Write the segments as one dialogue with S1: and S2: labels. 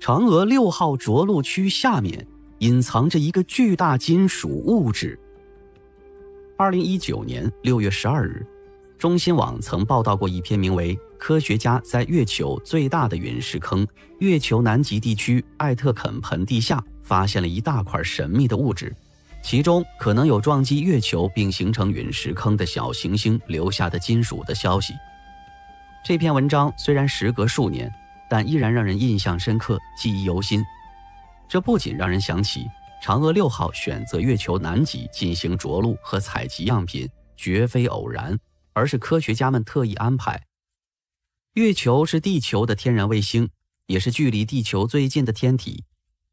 S1: 嫦娥六号着陆区下面隐藏着一个巨大金属物质。二零一九年六月十二日，中新网曾报道过一篇名为《科学家在月球最大的陨石坑——月球南极地区艾特肯盆地下发现了一大块神秘的物质，其中可能有撞击月球并形成陨石坑的小行星留下的金属》的消息。这篇文章虽然时隔数年。但依然让人印象深刻，记忆犹新。这不仅让人想起，嫦娥六号选择月球南极进行着陆和采集样品绝非偶然，而是科学家们特意安排。月球是地球的天然卫星，也是距离地球最近的天体，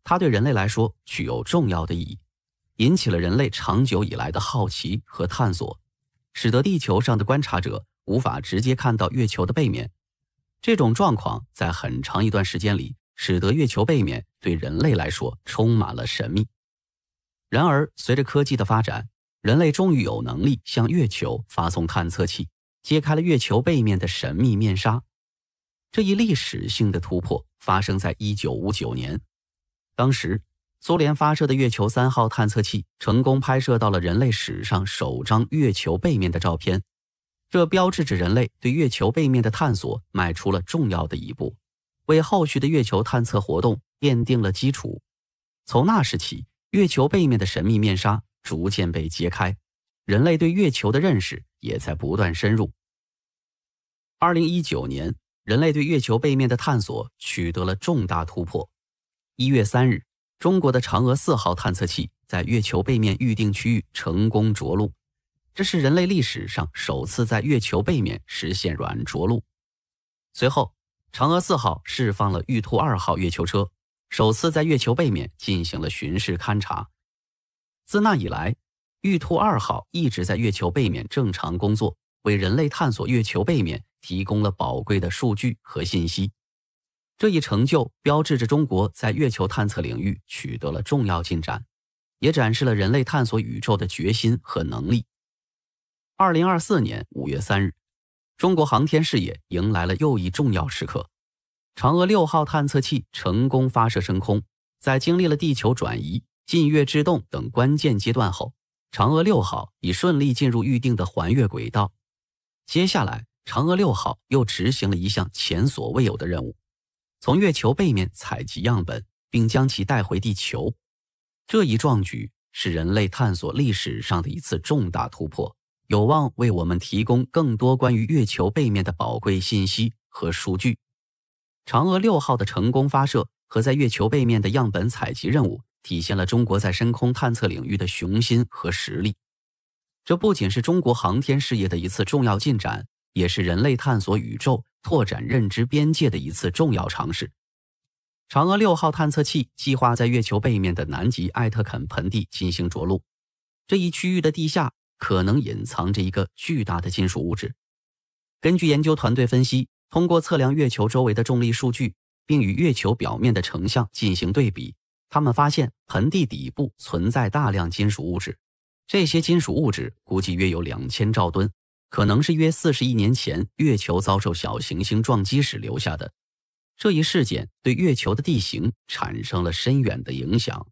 S1: 它对人类来说具有重要的意义，引起了人类长久以来的好奇和探索，使得地球上的观察者无法直接看到月球的背面。这种状况在很长一段时间里，使得月球背面对人类来说充满了神秘。然而，随着科技的发展，人类终于有能力向月球发送探测器，揭开了月球背面的神秘面纱。这一历史性的突破发生在1959年，当时苏联发射的月球三号探测器成功拍摄到了人类史上首张月球背面的照片。这标志着人类对月球背面的探索迈出了重要的一步，为后续的月球探测活动奠定了基础。从那时起，月球背面的神秘面纱逐渐被揭开，人类对月球的认识也在不断深入。二零一九年，人类对月球背面的探索取得了重大突破。一月三日，中国的嫦娥四号探测器在月球背面预定区域成功着陆。这是人类历史上首次在月球背面实现软着陆。随后，嫦娥四号释放了玉兔二号月球车，首次在月球背面进行了巡视勘察。自那以来，玉兔二号一直在月球背面正常工作，为人类探索月球背面提供了宝贵的数据和信息。这一成就标志着中国在月球探测领域取得了重要进展，也展示了人类探索宇宙的决心和能力。二零二四年五月三日，中国航天事业迎来了又一重要时刻。嫦娥六号探测器成功发射升空，在经历了地球转移、近月制动等关键阶段后，嫦娥六号已顺利进入预定的环月轨道。接下来，嫦娥六号又执行了一项前所未有的任务：从月球背面采集样本，并将其带回地球。这一壮举是人类探索历史上的一次重大突破。有望为我们提供更多关于月球背面的宝贵信息和数据。嫦娥六号的成功发射和在月球背面的样本采集任务，体现了中国在深空探测领域的雄心和实力。这不仅是中国航天事业的一次重要进展，也是人类探索宇宙、拓展认知边界的一次重要尝试。嫦娥六号探测器计划在月球背面的南极艾特肯盆地进行着陆，这一区域的地下。可能隐藏着一个巨大的金属物质。根据研究团队分析，通过测量月球周围的重力数据，并与月球表面的成像进行对比，他们发现盆地底部存在大量金属物质。这些金属物质估计约有两千兆吨，可能是约四十亿年前月球遭受小行星撞击时留下的。这一事件对月球的地形产生了深远的影响。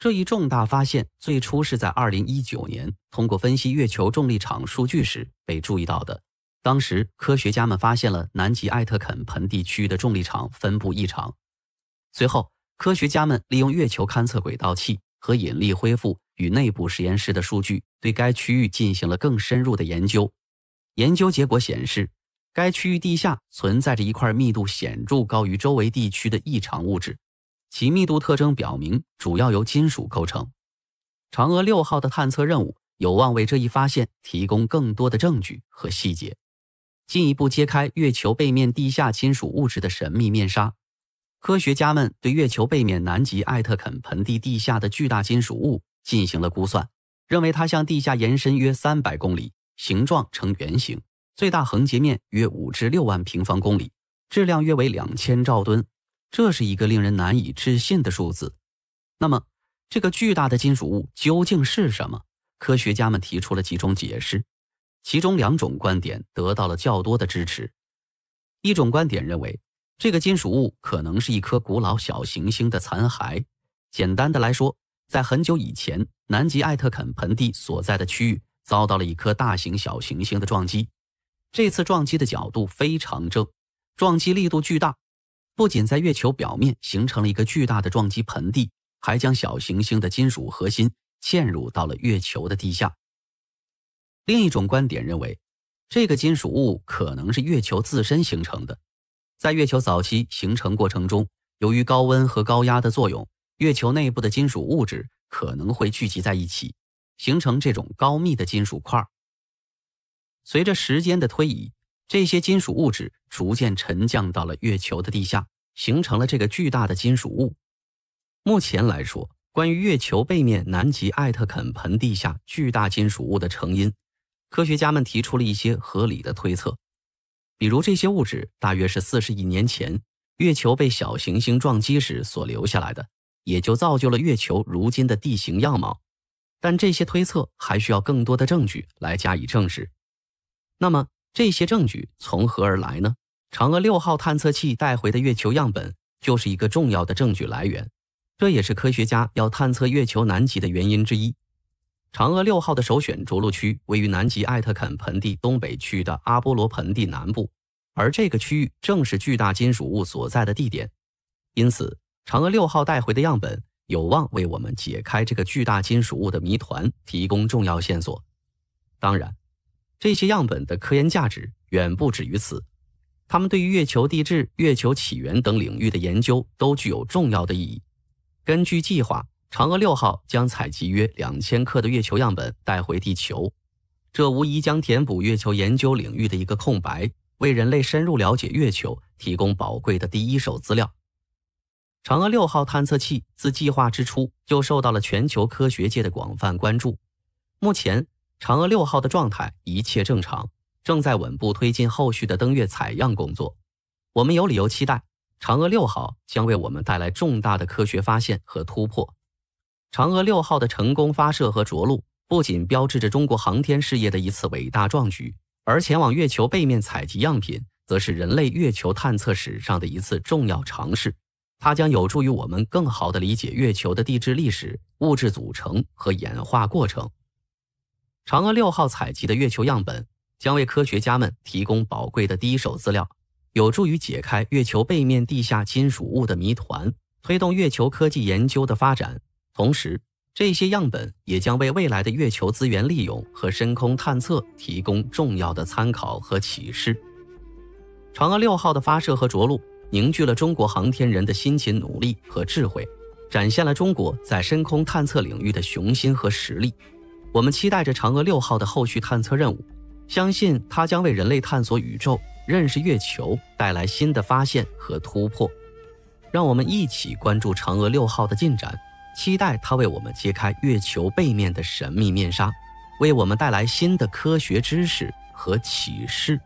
S1: 这一重大发现最初是在2019年通过分析月球重力场数据时被注意到的。当时，科学家们发现了南极艾特肯盆地区域的重力场分布异常。随后，科学家们利用月球勘测轨道器和引力恢复与内部实验室的数据，对该区域进行了更深入的研究。研究结果显示，该区域地下存在着一块密度显著高于周围地区的异常物质。其密度特征表明，主要由金属构成。嫦娥六号的探测任务有望为这一发现提供更多的证据和细节，进一步揭开月球背面地下金属物质的神秘面纱。科学家们对月球背面南极艾特肯盆地地下的巨大金属物进行了估算，认为它向地下延伸约三百公里，形状呈圆形，最大横截面约五至六万平方公里，质量约为两千兆吨。这是一个令人难以置信的数字。那么，这个巨大的金属物究竟是什么？科学家们提出了几种解释，其中两种观点得到了较多的支持。一种观点认为，这个金属物可能是一颗古老小行星的残骸。简单的来说，在很久以前，南极艾特肯盆地所在的区域遭到了一颗大型小行星的撞击。这次撞击的角度非常正，撞击力度巨大。不仅在月球表面形成了一个巨大的撞击盆地，还将小行星的金属核心嵌入到了月球的地下。另一种观点认为，这个金属物可能是月球自身形成的。在月球早期形成过程中，由于高温和高压的作用，月球内部的金属物质可能会聚集在一起，形成这种高密的金属块。随着时间的推移，这些金属物质。逐渐沉降到了月球的地下，形成了这个巨大的金属物。目前来说，关于月球背面南极艾特肯盆地下巨大金属物的成因，科学家们提出了一些合理的推测，比如这些物质大约是四十亿年前月球被小行星撞击时所留下来的，也就造就了月球如今的地形样貌。但这些推测还需要更多的证据来加以证实。那么，这些证据从何而来呢？嫦娥六号探测器带回的月球样本就是一个重要的证据来源，这也是科学家要探测月球南极的原因之一。嫦娥六号的首选着陆区位于南极艾特肯盆地东北区的阿波罗盆地南部，而这个区域正是巨大金属物所在的地点。因此，嫦娥六号带回的样本有望为我们解开这个巨大金属物的谜团提供重要线索。当然。这些样本的科研价值远不止于此，它们对于月球地质、月球起源等领域的研究都具有重要的意义。根据计划，嫦娥六号将采集约两千克的月球样本带回地球，这无疑将填补月球研究领域的一个空白，为人类深入了解月球提供宝贵的第一手资料。嫦娥六号探测器自计划之初就受到了全球科学界的广泛关注，目前。嫦娥六号的状态一切正常，正在稳步推进后续的登月采样工作。我们有理由期待，嫦娥六号将为我们带来重大的科学发现和突破。嫦娥六号的成功发射和着陆，不仅标志着中国航天事业的一次伟大壮举，而前往月球背面采集样品，则是人类月球探测史上的一次重要尝试。它将有助于我们更好的理解月球的地质历史、物质组成和演化过程。嫦娥六号采集的月球样本将为科学家们提供宝贵的第一手资料，有助于解开月球背面地下金属物的谜团，推动月球科技研究的发展。同时，这些样本也将为未来的月球资源利用和深空探测提供重要的参考和启示。嫦娥六号的发射和着陆凝聚了中国航天人的辛勤努力和智慧，展现了中国在深空探测领域的雄心和实力。我们期待着嫦娥六号的后续探测任务，相信它将为人类探索宇宙、认识月球带来新的发现和突破。让我们一起关注嫦娥六号的进展，期待它为我们揭开月球背面的神秘面纱，为我们带来新的科学知识和启示。